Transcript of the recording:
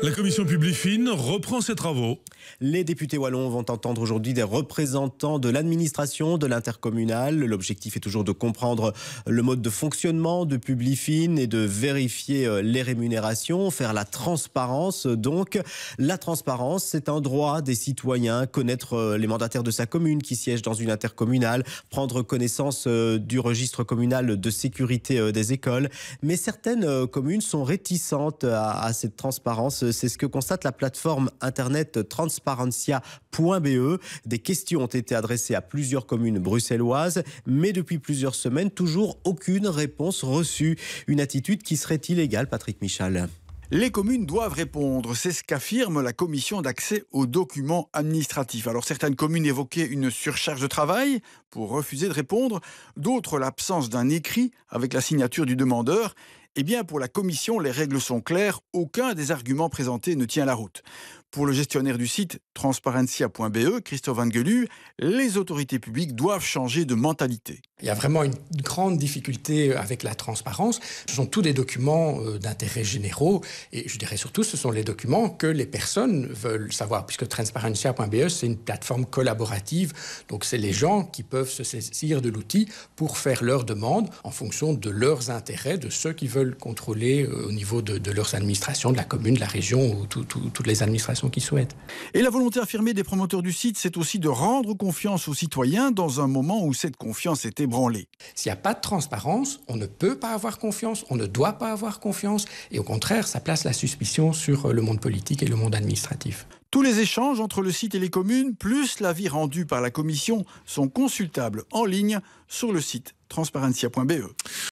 La commission Publifine reprend ses travaux. Les députés wallons vont entendre aujourd'hui des représentants de l'administration de l'intercommunale. L'objectif est toujours de comprendre le mode de fonctionnement de Publifine et de vérifier euh, les rémunérations, faire la transparence. Donc, la transparence, c'est un droit des citoyens, connaître euh, les mandataires de sa commune qui siègent dans une intercommunale, prendre connaissance euh, du registre communal de sécurité des écoles. Mais certaines communes sont réticentes à cette transparence c'est ce que constate la plateforme internet transparencia.be. Des questions ont été adressées à plusieurs communes bruxelloises, mais depuis plusieurs semaines, toujours aucune réponse reçue. Une attitude qui serait illégale, Patrick Michal. Les communes doivent répondre, c'est ce qu'affirme la commission d'accès aux documents administratifs. Alors certaines communes évoquaient une surcharge de travail pour refuser de répondre, d'autres l'absence d'un écrit avec la signature du demandeur, eh bien, pour la commission, les règles sont claires, aucun des arguments présentés ne tient la route. Pour le gestionnaire du site transparencia.be, Christophe Gelu, les autorités publiques doivent changer de mentalité. Il y a vraiment une grande difficulté avec la transparence. Ce sont tous des documents euh, d'intérêt généraux et je dirais surtout ce sont les documents que les personnes veulent savoir puisque transparencia.be c'est une plateforme collaborative. Donc c'est les gens qui peuvent se saisir de l'outil pour faire leurs demandes en fonction de leurs intérêts, de ceux qui veulent contrôler euh, au niveau de, leurs administrations, de la commune, de la région ou toutes les administrations qui souhaitent. Et la volonté affirmée des promoteurs du site, c'est aussi de rendre confiance aux citoyens dans un moment où cette confiance est ébranlée. S'il n'y a pas de transparence, on ne peut pas avoir confiance, on ne doit pas avoir confiance et au contraire, ça place la suspicion sur euh, le monde politique et le monde administratif. Tous les échanges entre le site et les communes, plus l'avis rendu par la commission, sont consultables en ligne sur le site transparencia.be.